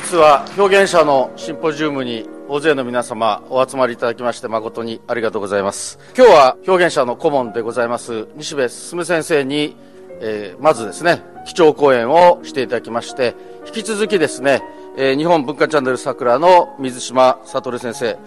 日は表現者のシンポジウムに大勢の皆様お集まりいただきまして誠にありがとうございます今日は表現者の顧問でございます西部進先生に、えー、まずですね基調講演をしていただきまして引き続きですね、えー、日本文化チャンネル桜の水島悟先生、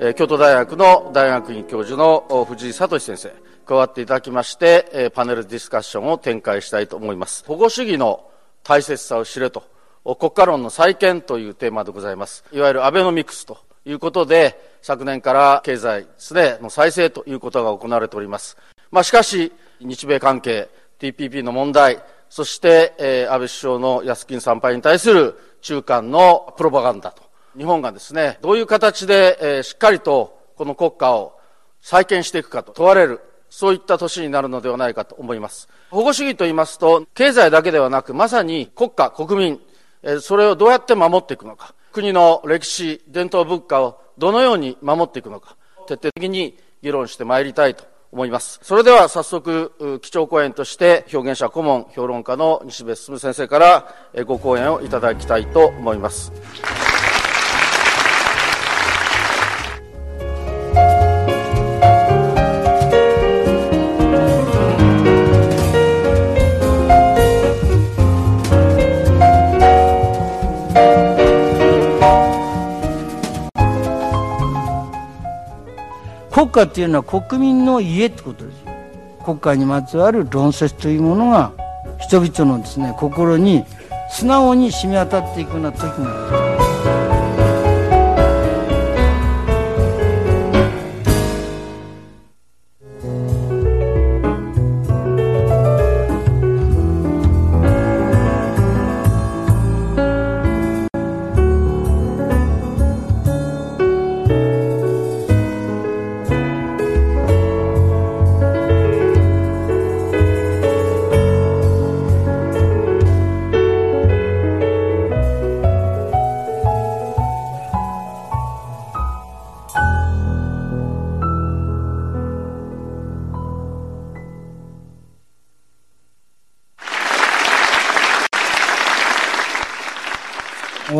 えー、京都大学の大学院教授の藤井聡先生加わっていただきまして、えパネルディスカッションを展開したいと思います保護主義の大切さを知れと国家論の再建というテーマでございます。いわゆるアベノミクスということで、昨年から経済ですね、の再生ということが行われております。まあ、しかし、日米関係、TPP の問題、そして、えー、安倍首相の安金参拝に対する中間のプロパガンダと。日本がですね、どういう形で、えー、しっかりとこの国家を再建していくかと問われる、そういった年になるのではないかと思います。保護主義と言いますと、経済だけではなく、まさに国家、国民、それをどうやって守っていくのか、国の歴史、伝統文化をどのように守っていくのか、徹底的に議論してまいりたいと思います。それでは早速、基調講演として表現者顧問評論家の西部進先生からご講演をいただきたいと思います。家っていうのは国民の家ってことですよ国家にまつわる論説というものが人々のですね心に素直に染み渡っていくような時がある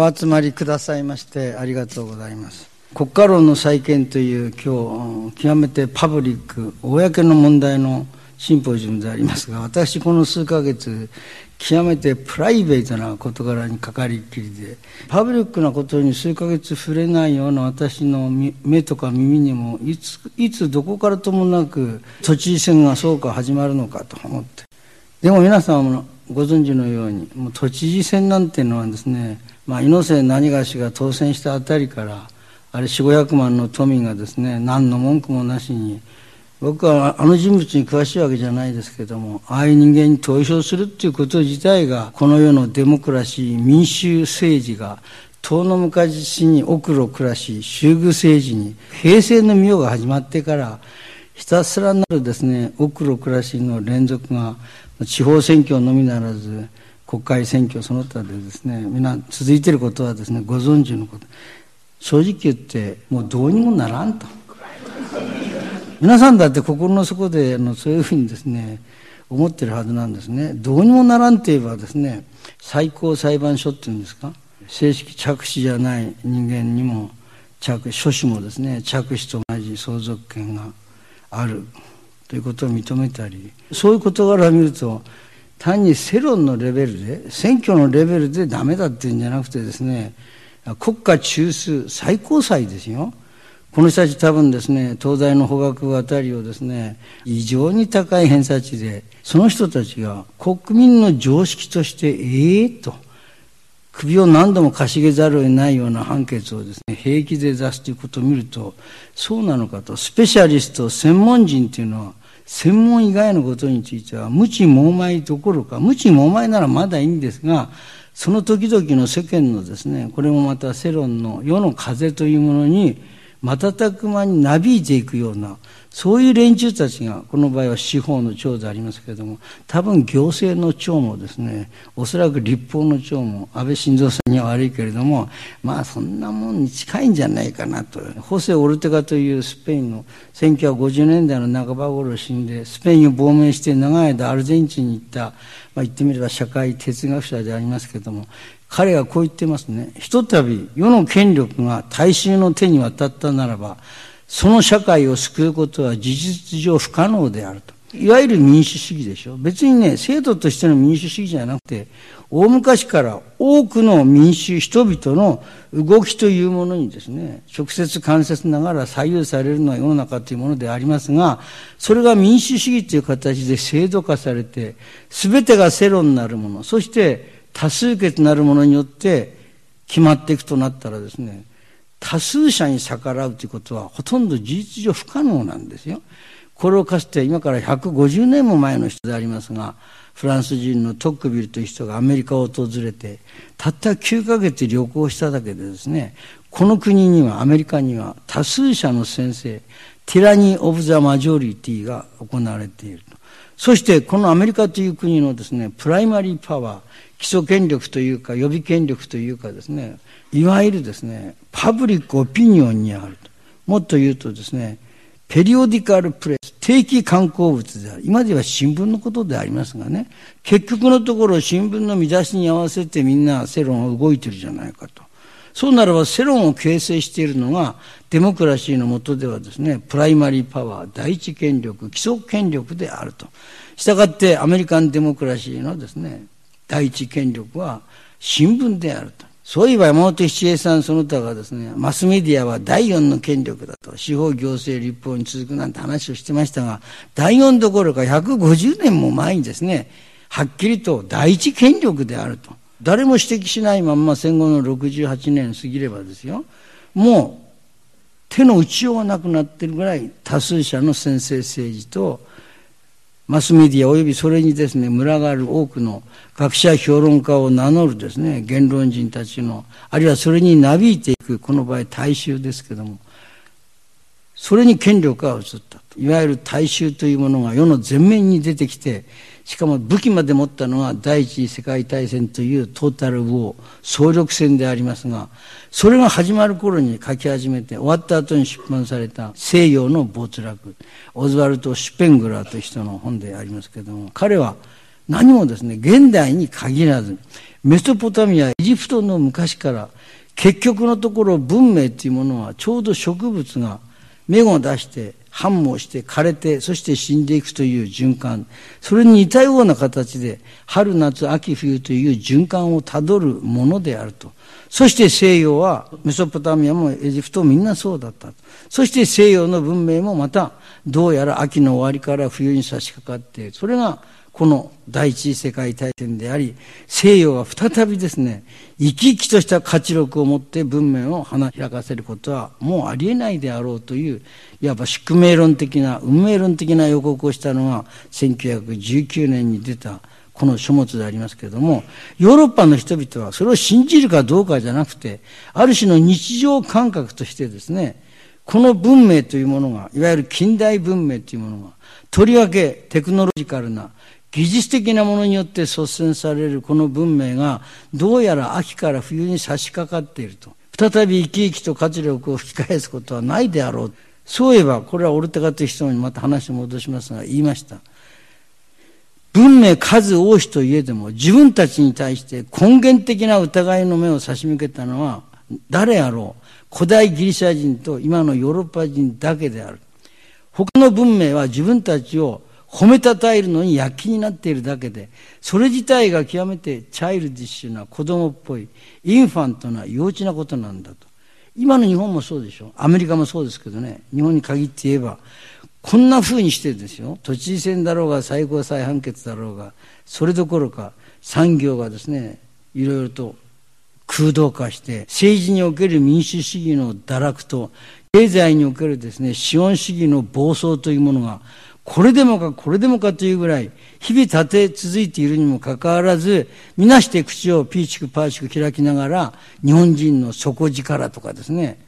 お集まりくださいましてありがとうございます国家論の再建という今日極めてパブリック公の問題のシンポジウムでありますが私この数ヶ月極めてプライベートな事柄にかかりっきりでパブリックなことに数ヶ月触れないような私の目とか耳にもいついつどこからともなく都知事選がそうか始まるのかと思ってでも皆さんご存知のようにもう都知事選なんていうのはですねまあ、猪瀬何がしが当選したあたりからあれ4500万の都民がですね何の文句もなしに僕はあの人物に詳しいわけじゃないですけどもああいう人間に投票するっていうこと自体がこの世のデモクラシー民衆政治が遠の昔に奥路暮らし衆具政治に平成の妙が始まってからひたすらなるですね奥路暮らしの連続が地方選挙のみならず国会選挙その他でですね皆続いていることはですねご存知のこと正直言ってもうどうにもならんと皆さんだって心の底であのそういうふうにですね思ってるはずなんですねどうにもならんといえばですね最高裁判所っていうんですか正式着手じゃない人間にも着諸子もですね着手と同じ相続権があるということを認めたりそういう事柄を見ると単に世論のレベルで選挙のレベルでダメだっていうんじゃなくてですね国家中枢最高裁ですよこの人たち多分ですね東大の法学部あたりをですね異常に高い偏差値でその人たちが国民の常識としてええー、と首を何度もかしげざるを得ないような判決をですね平気で出すということを見るとそうなのかとスペシャリスト専門人というのは専門以外のことについては無知猛昧どころか無知猛昧ならまだいいんですがその時々の世間のですねこれもまた世論の世の風というものに瞬く間になびいていくようなそういう連中たちが、この場合は司法の長でありますけれども、多分行政の長もですね、おそらく立法の長も、安倍晋三さんには悪いけれども、まあそんなもんに近いんじゃないかなと。ホセ・オルテガというスペインの1950年代の半ば頃死んで、スペインを亡命して長い間アルゼンチンに行った、まあ言ってみれば社会哲学者でありますけれども、彼はこう言ってますね。ひとたび世の権力が大衆の手に渡ったならば、その社会を救うことは事実上不可能であると。いわゆる民主主義でしょ。別にね、制度としての民主主義じゃなくて、大昔から多くの民主、人々の動きというものにですね、直接間接ながら左右されるのは世の中というものでありますが、それが民主主義という形で制度化されて、すべてが世論になるもの、そして多数決なるものによって決まっていくとなったらですね、多数者に逆らうということはほとんど事実上不可能なんですよ。これをかつて今から150年も前の人でありますがフランス人のトックビルという人がアメリカを訪れてたった9ヶ月旅行しただけでですねこの国にはアメリカには多数者の先生ティラニー・オブ・ザ・マジョリティが行われているとそしてこのアメリカという国のですねプライマリーパワー基礎権力というか予備権力というかですねいわゆるですね、パブリックオピニオンにあると。もっと言うとですね、ペリオディカルプレス、定期刊行物である。今では新聞のことでありますがね、結局のところ新聞の見出しに合わせてみんな世論は動いてるじゃないかと。そうならば世論を形成しているのが、デモクラシーの下ではですね、プライマリーパワー、第一権力、基礎権力であると。したがってアメリカンデモクラシーのですね、第一権力は新聞であると。そういえば山本七恵さんその他がですね、マスメディアは第四の権力だと、司法行政立法に続くなんて話をしてましたが、第四どころか150年も前にですね、はっきりと第一権力であると。誰も指摘しないまんま戦後の68年過ぎればですよ、もう手の打ちようがなくなってるぐらい多数者の専制政治とマスメディア及びそれにですね、群がる多くの学者評論家を名乗るですね、言論人たちの、あるいはそれになびいていく、この場合大衆ですけども、それに権力が移ったいわゆる大衆というものが世の前面に出てきて、しかも武器まで持ったのは第一次世界大戦というトータルウォー総力戦でありますがそれが始まる頃に書き始めて終わった後に出版された「西洋の没落」オズワルト・シュペングラーという人の本でありますけども彼は何もですね現代に限らずメソポタミアエジプトの昔から結局のところ文明というものはちょうど植物が芽を出して繁茂して枯れてそして死んでいくという循環それに似たような形で春夏秋冬という循環をたどるものであるとそして西洋はメソポタミアもエジプトみんなそうだったそして西洋の文明もまたどうやら秋の終わりから冬に差し掛かってそれがこの第一次世界大戦であり、西洋は再びですね、生き生きとした活力を持って文明を花開かせることはもうありえないであろうという、いわば宿命論的な、運命論的な予告をしたのが、1919年に出たこの書物でありますけれども、ヨーロッパの人々はそれを信じるかどうかじゃなくて、ある種の日常感覚としてですね、この文明というものが、いわゆる近代文明というものが、とりわけテクノロジカルな技術的なものによって率先されるこの文明がどうやら秋から冬に差し掛かっていると再び生き生きと活力を吹き返すことはないであろうそういえばこれはオルテガという人にまた話を戻しますが言いました文明数多しといえども自分たちに対して根源的な疑いの目を差し向けたのは誰やろう古代ギリシャ人と今のヨーロッパ人だけである他の文明は自分たちを褒めたたえるのに躍起になっているだけで、それ自体が極めてチャイルディッシュな子供っぽい、インファントな幼稚なことなんだと。今の日本もそうでしょ。アメリカもそうですけどね。日本に限って言えば、こんな風にしてですよ。都知事選だろうが、最高裁判決だろうが、それどころか産業がですね、いろいろと空洞化して、政治における民主主義の堕落と、経済におけるですね、資本主義の暴走というものが、これでもかこれでもかというぐらい日々立て続いているにもかかわらずみなして口をピーチクパーチク開きながら日本人の底力とかですね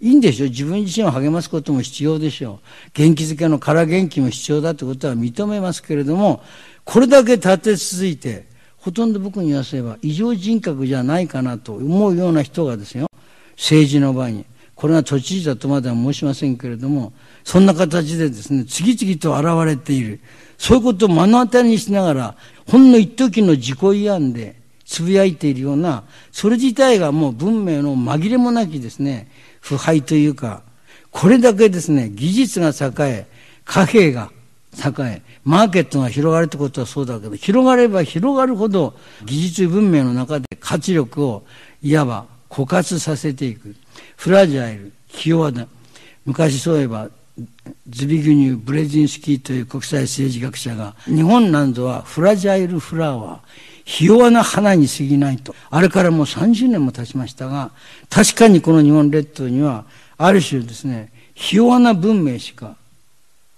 いいんでしょ自分自身を励ますことも必要でしょう元気づけの空元気も必要だということは認めますけれどもこれだけ立て続いてほとんど僕に言わせれば異常人格じゃないかなと思うような人がですよ政治の場合にこれが都知事だとまでは申しませんけれどもそんな形でですね、次々と現れている。そういうことを目の当たりにしながら、ほんの一時の自己慰安でつぶやいているような、それ自体がもう文明の紛れもなきですね、腐敗というか、これだけですね、技術が栄え、貨幣が栄え、マーケットが広がるってことはそうだけど、広がれば広がるほど、技術文明の中で活力を、いわば枯渇させていく。フラジャイル、気弱だ。昔そういえば、ズビギニュー・ブレジンスキーという国際政治学者が、日本なんぞはフラジャイルフラワー、ひ弱な花に過ぎないと。あれからもう30年も経ちましたが、確かにこの日本列島には、ある種ですね、ひ弱な文明しか、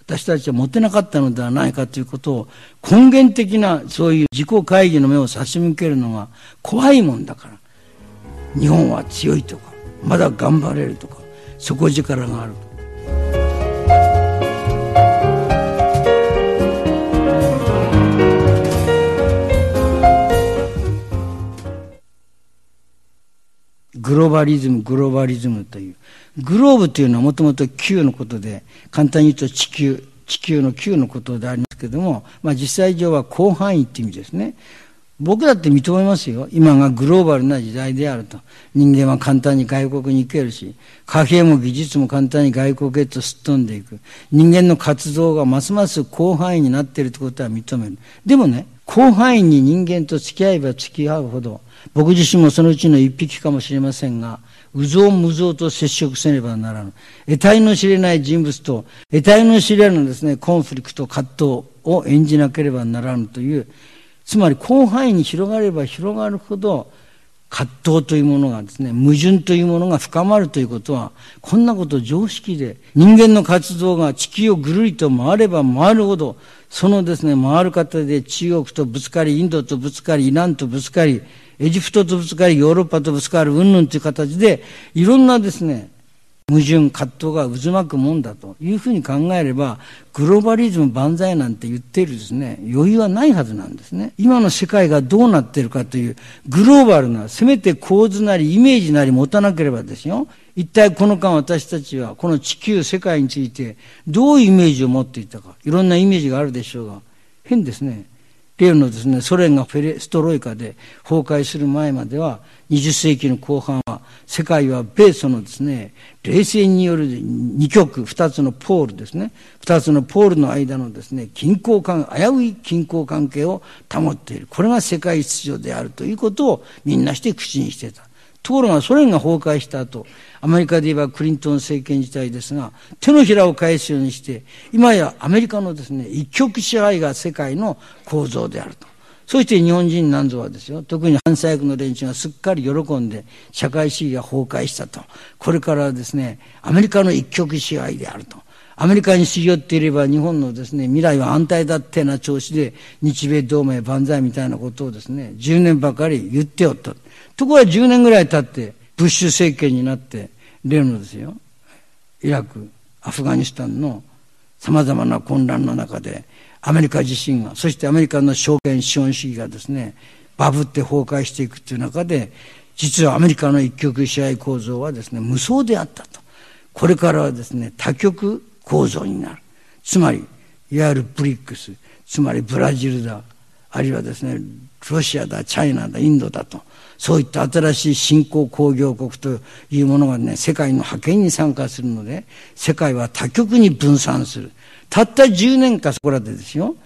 私たちは持てなかったのではないかということを、根源的なそういう自己会議の目を差し向けるのが怖いもんだから。日本は強いとか、まだ頑張れるとか、底力があるとか。グローバリズム、グローバリズムという。グローブというのはもともと球のことで、簡単に言うと地球、地球の球のことでありますけども、まあ実際上は広範囲っていう意味ですね。僕だって認めますよ。今がグローバルな時代であると。人間は簡単に外国に行けるし、貨幣も技術も簡単に外国へとすっ飛んでいく。人間の活動がますます広範囲になっているということは認める。でもね、広範囲に人間と付き合えば付き合うほど、僕自身もそのうちの一匹かもしれませんが、うぞうむぞうと接触せねばならぬ。得体の知れない人物と、得体の知れないですね、コンフリクト、葛藤を演じなければならぬという、つまり広範囲に広がれば広がるほど、葛藤というものがですね、矛盾というものが深まるということは、こんなこと常識で、人間の活動が地球をぐるりと回れば回るほど、そのですね、回る方で中国とぶつかり、インドとぶつかり、イランとぶつかり、エジプトとぶつかり、ヨーロッパとぶつかる、うんぬんという形で、いろんなですね、矛盾、葛藤が渦巻くもんだというふうに考えれば、グローバリズム万歳なんて言っているですね、余裕はないはずなんですね。今の世界がどうなっているかという、グローバルな、せめて構図なりイメージなり持たなければですよ。一体この間私たちは、この地球、世界について、どういうイメージを持っていたか。いろんなイメージがあるでしょうが、変ですね。のですね、ソ連がフェレストロイカで崩壊する前までは、20世紀の後半は、世界は米ソのですね、冷戦による2極、2つのポールですね、2つのポールの間のですね、均衡関危うい均衡関係を保っている。これが世界秩序であるということをみんなして口にしていた。ところがソ連が崩壊した後、アメリカで言えばクリントン政権時代ですが、手のひらを返すようにして、今やアメリカのですね、一極支配が世界の構造であると。そして日本人なんぞはですよ、特に反左翼の連中がすっかり喜んで、社会主義が崩壊したと。これからですね、アメリカの一極支配であると。アメリカにしよっていれば日本のですね、未来は安泰だってな調子で、日米同盟万歳みたいなことをですね、10年ばかり言っておった。ところが10年ぐらい経って、ブッシュ政権になって、例のですよ、イラク、アフガニスタンの様々な混乱の中で、アメリカ自身が、そしてアメリカの証券資本主義がですね、バブって崩壊していくという中で、実はアメリカの一極支配構造はですね、無双であったと。これからはですね、多極構造になるつまりいわゆるブリックスつまりブラジルだあるいはですねロシアだチャイナだインドだとそういった新しい新興工業国というものがね世界の覇権に参加するので世界は多極に分散するたった10年かそこらでですよ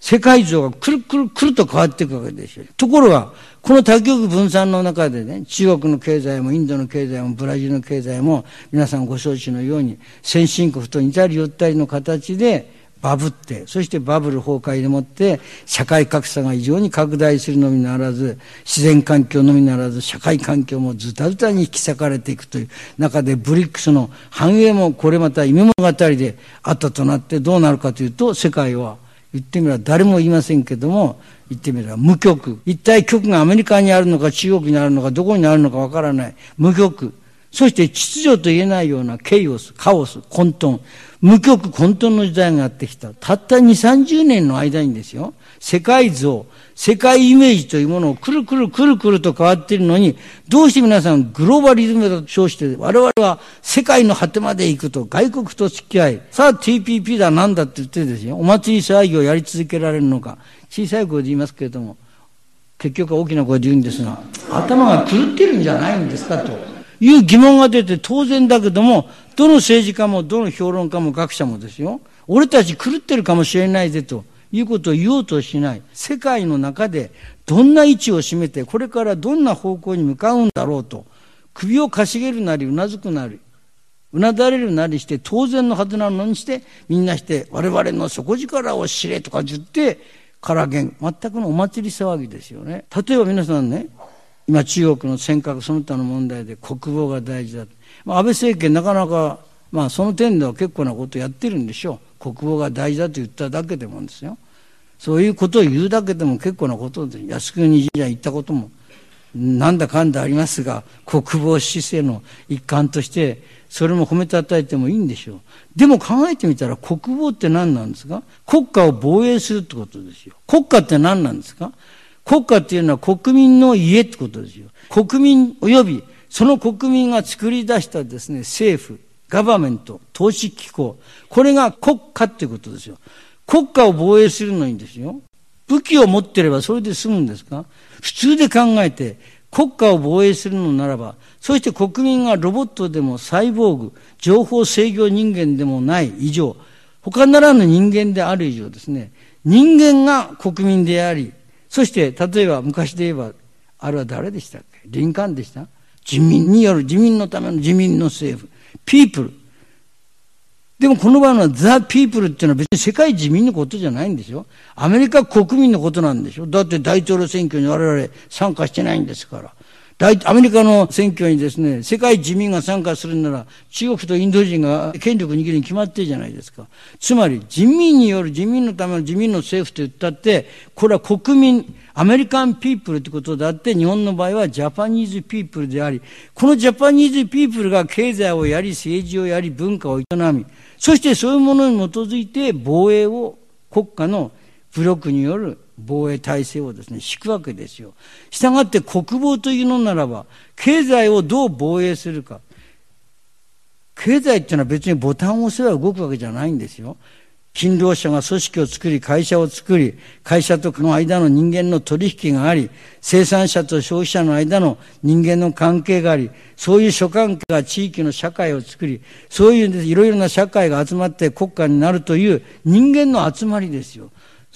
世界像がくるくるくると変わっていくわけですよ。ところが、この多極分散の中でね、中国の経済もインドの経済もブラジルの経済も、皆さんご承知のように、先進国と似たり寄ったりの形でバブって、そしてバブル崩壊でもって、社会格差が異常に拡大するのみならず、自然環境のみならず、社会環境もズタズタに引き裂かれていくという中で、ブリックスの繁栄もこれまた夢物語であったとなって、どうなるかというと、世界は、言ってみれば誰も言いませんけども、言ってみれば無局。一体局がアメリカにあるのか中国にあるのかどこにあるのかわからない。無局。そして秩序と言えないようなケイオス、カオス、混沌、無極混沌の時代がやってきた。たった二三十年の間にですよ、世界像、世界イメージというものをくるくるくるくると変わっているのに、どうして皆さんグローバリズムだと称して、我々は世界の果てまで行くと外国と付き合い、さあ TPP だなんだって言ってですよ、お祭り騒ぎをやり続けられるのか、小さい声で言いますけれども、結局は大きな声で言うんですが、頭が狂ってるんじゃないんですかと。いう疑問が出て当然だけども、どの政治家もどの評論家も学者もですよ、俺たち狂ってるかもしれないぜということを言おうとしない。世界の中でどんな位置を占めて、これからどんな方向に向かうんだろうと、首をかしげるなり、うなずくなり、うなだれるなりして当然のはずなのにしてみんなして我々の底力を知れとか言ってからげん全くのお祭り騒ぎですよね例えば皆さんね今中国の尖閣その他の問題で国防が大事だ、まあ、安倍政権なかなか、まあ、その点では結構なことやってるんでしょう国防が大事だと言っただけでもですよそういうことを言うだけでも結構なことで靖国神社行ったこともなんだかんだありますが国防姿勢の一環としてそれも褒めたたえてもいいんでしょうでも考えてみたら国防って何なんですか国家を防衛するってことですよ国家って何なんですか国家っていうのは国民の家ってことですよ。国民及びその国民が作り出したですね、政府、ガバメント、投資機構、これが国家っていうことですよ。国家を防衛するのにですよ。武器を持ってればそれで済むんですか普通で考えて、国家を防衛するのならば、そして国民がロボットでもサイボーグ、情報制御人間でもない以上、他ならぬ人間である以上ですね、人間が国民であり、そして例えば昔で言えばあれは誰でしたっけ林間でした自民による自民のための自民の政府ピープルでもこの場合のザ・ピープルっていうのは別に世界自民のことじゃないんですよ。アメリカ国民のことなんでしょ。だって大統領選挙に我々参加してないんですから。大、アメリカの選挙にですね、世界自民が参加するなら、中国とインド人が権力握るに決まってるじゃないですか。つまり、自民による自民のための自民の政府と言ったって、これは国民、アメリカンピープルってことだって、日本の場合はジャパニーズピープルであり、このジャパニーズピープルが経済をやり、政治をやり、文化を営み、そしてそういうものに基づいて防衛を国家の武力による防衛体制をですね、敷くわけですよ。従って国防というのならば、経済をどう防衛するか。経済っていうのは別にボタンを押せば動くわけじゃないんですよ。勤労者が組織を作り、会社を作り、会社との間の人間の取引があり、生産者と消費者の間の人間の関係があり、そういう諸関係が地域の社会を作り、そういういろいろな社会が集まって国家になるという人間の集まりですよ。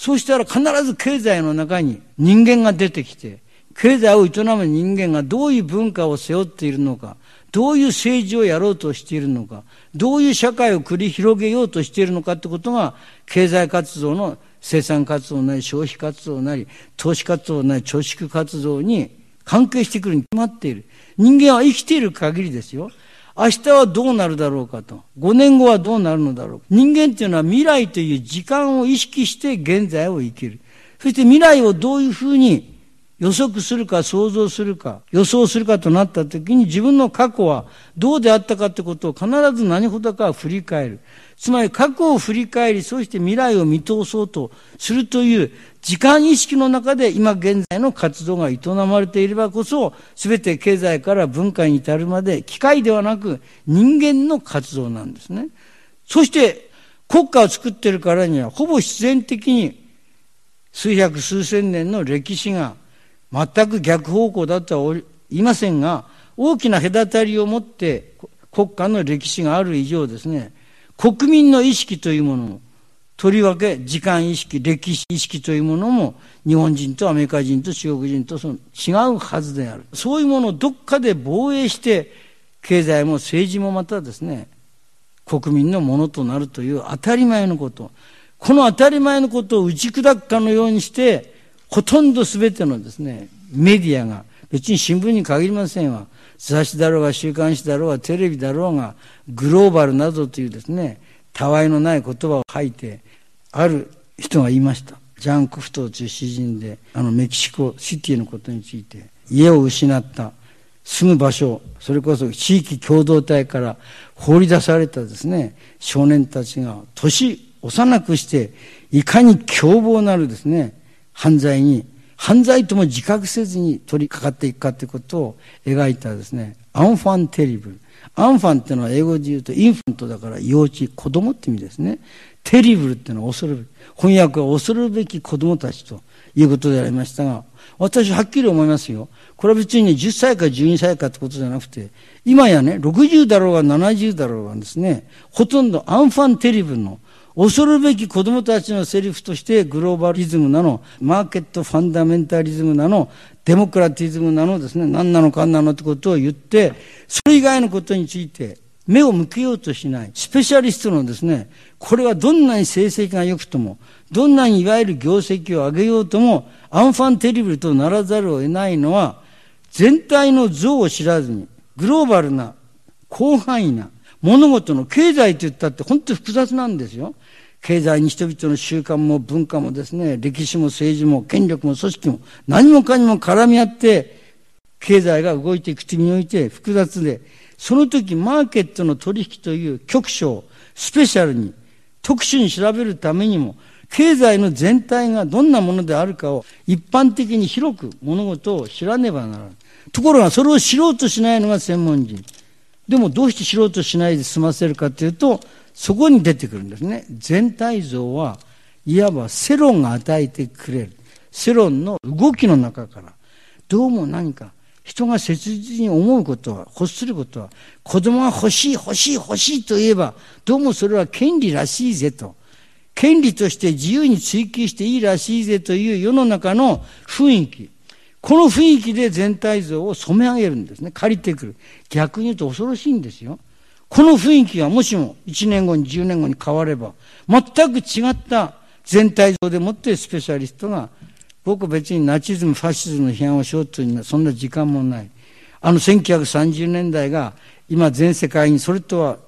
そうしたら必ず経済の中に人間が出てきて、経済を営む人間がどういう文化を背負っているのか、どういう政治をやろうとしているのか、どういう社会を繰り広げようとしているのかってことが、経済活動の生産活動なり、消費活動なり、投資活動なり、貯蓄活動に関係してくるに決まっている。人間は生きている限りですよ。明日はどうなるだろうかと。5年後はどうなるのだろうか。人間っていうのは未来という時間を意識して現在を生きる。そして未来をどういうふうに予測するか想像するか予想するかとなった時に自分の過去はどうであったかってことを必ず何ほどか振り返る。つまり過去を振り返り、そして未来を見通そうとするという、時間意識の中で今現在の活動が営まれていればこそ、全て経済から文化に至るまで、機械ではなく人間の活動なんですね。そして、国家を作ってるからには、ほぼ必然的に、数百数千年の歴史が全く逆方向だとは言いませんが、大きな隔たりを持って国家の歴史がある以上ですね、国民の意識というものも、とりわけ時間意識、歴史意識というものも日本人とアメリカ人と中国人とその違うはずである。そういうものをどっかで防衛して、経済も政治もまたですね、国民のものとなるという当たり前のこと。この当たり前のことを打ち砕くかのようにして、ほとんど全てのですね、メディアが、別に新聞に限りませんわ。雑誌だろうが、週刊誌だろうが、テレビだろうが、グローバルなどというですね、たわいのない言葉を吐いて、ある人が言いました。ジャン・クフトという詩人で、あのメキシコシティのことについて、家を失った住む場所、それこそ地域共同体から放り出されたですね、少年たちが年幼くして、いかに凶暴なるですね、犯罪に、犯罪とも自覚せずに取り掛かっていくかということを描いたですね、アンファンテリブル。アンファンっていうのは英語で言うとインファントだから幼稚、子供って意味ですね。テリブルっていうのは恐るべき。翻訳は恐るべき子供たちということでありましたが、私はっきり思いますよ。これは別にね、10歳か12歳かってことじゃなくて、今やね、60だろうが70だろうがですね、ほとんどアンファンテリブルの恐るべき子供たちのセリフとしてグローバリズムなの、マーケットファンダメンタリズムなの、デモクラティズムなのですね、何なのかなのってことを言って、それ以外のことについて目を向けようとしない、スペシャリストのですね、これはどんなに成績が良くとも、どんなにいわゆる業績を上げようとも、アンファンテリブルとならざるを得ないのは、全体の像を知らずに、グローバルな、広範囲な、物事の経済と言ったって本当に複雑なんですよ。経済に人々の習慣も文化もですね、歴史も政治も権力も組織も何もかにも絡み合って、経済が動いていくとにおいて複雑で、その時マーケットの取引という局所をスペシャルに特殊に調べるためにも、経済の全体がどんなものであるかを一般的に広く物事を知らねばならない。ところがそれを知ろうとしないのが専門人。でもどうして知ろうとしないで済ませるかというと、そこに出てくるんですね。全体像はいわば世論が与えてくれる。世論の動きの中から、どうも何か人が切実に思うことは、欲することは、子供が欲しい、欲しい、欲しいと言えば、どうもそれは権利らしいぜと。権利として自由に追求していいらしいぜという世の中の雰囲気。この雰囲気で全体像を染め上げるんですね。借りてくる。逆に言うと恐ろしいんですよ。この雰囲気がもしも1年後に10年後に変われば、全く違った全体像でもってスペシャリストが僕は別にナチズム、ファシズムの批判をしようというのはそんな時間もない。あの1930年代が今全世界にそれとは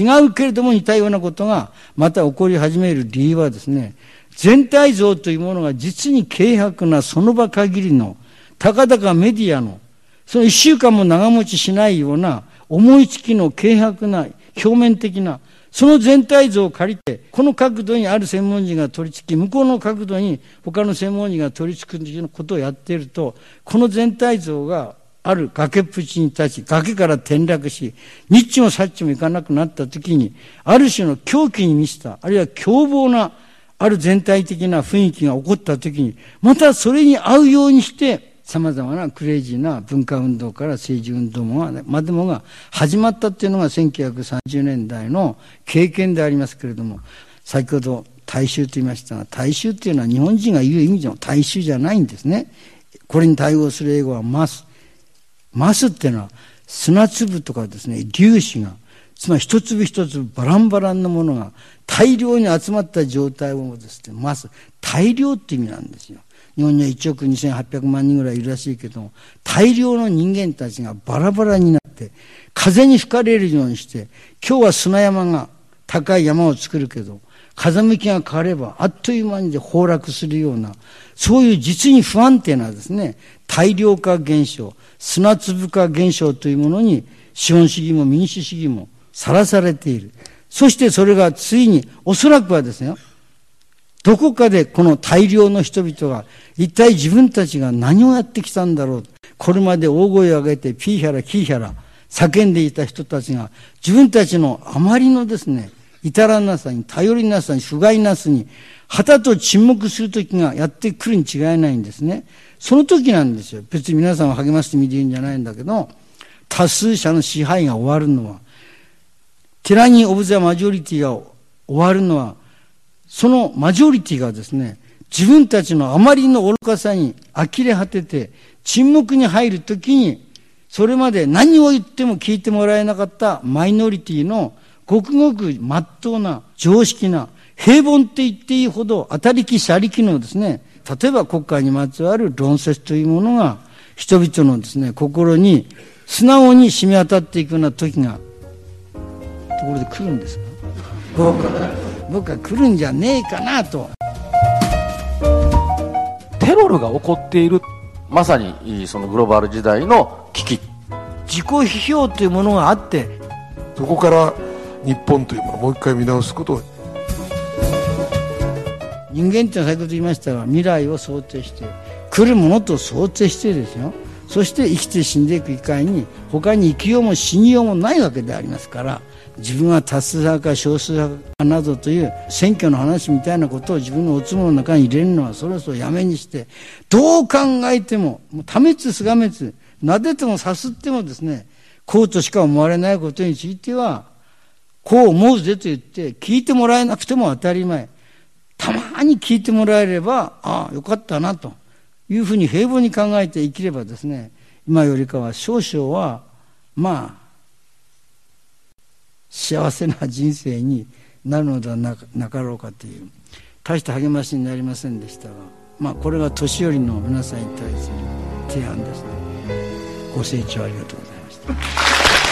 違うけれども似たようなことがまた起こり始める理由はですね、全体像というものが実に軽薄なその場限りの、たかだかメディアの、その一週間も長持ちしないような思いつきの軽薄な表面的なその全体像を借りて、この角度にある専門人が取り付き、向こうの角度に他の専門人が取り付くということをやっていると、この全体像がある崖っぷちに立ち、崖から転落し、日中も察知も行かなくなった時に、ある種の狂気に満ちた、あるいは凶暴な、ある全体的な雰囲気が起こった時に、またそれに合うようにして、さまざまなクレイジーな文化運動から政治運動までもが始まったっていうのが1930年代の経験でありますけれども先ほど大衆と言いましたが大衆っていうのは日本人が言う意味での大衆じゃないんですねこれに対応する英語はマスマスっていうのは砂粒とかですね粒子がつまり一粒一粒バランバランのものが大量に集まった状態をですねマス大量って意味なんですよ日本には1億2800万人ぐらいいるらしいけども、大量の人間たちがバラバラになって、風に吹かれるようにして、今日は砂山が、高い山を作るけど、風向きが変われば、あっという間に崩落するような、そういう実に不安定なですね、大量化現象、砂粒化現象というものに、資本主義も民主主義もさらされている。そしてそれがついに、おそらくはですね、どこかでこの大量の人々が、一体自分たちが何をやってきたんだろう。これまで大声を上げて、ピーヒャラ、キーヒャラ、叫んでいた人たちが、自分たちのあまりのですね、至らなさに、頼りなさに、不甲斐なさに、旗と沈黙する時がやってくるに違いないんですね。その時なんですよ。別に皆さんを励ましてみているんじゃないんだけど、多数者の支配が終わるのは、ティラニー・オブ・ザ・マジョリティが終わるのは、そのマジョリティがですね、自分たちのあまりの愚かさに呆れ果てて、沈黙に入るときに、それまで何を言っても聞いてもらえなかったマイノリティのごくごく真っ当な、常識な、平凡って言っていいほど当たりきりきのですね、例えば国家にまつわる論説というものが、人々のですね、心に素直に染み渡っていくような時が、ところで来るんです。僕は来るんじゃねえかなとテロルが起こっているまさにそのグローバル時代の危機自己批評というものがあってそこから日本というものをもう一回見直すことを人間っていうのは先ほど言いましたが未来を想定して来るものと想定してですよそして生きて死んでいく以外に他に生きようも死にようもないわけでありますから自分は多数派か少数派かなどという選挙の話みたいなことを自分のおつもの中に入れるのはそろそろやめにしてどう考えてももうためつすがめつなでてもさすってもですねこうとしか思われないことについてはこう思うぜと言って聞いてもらえなくても当たり前たまに聞いてもらえればああよかったなというふうに平凡に考えて生きればですね今よりかは少々はまあ幸せな人生になるのではなかろうかという大した励ましになりませんでしたが、まあ、これが年寄りの皆さんに対する提案ですねご清聴ありがとうございました。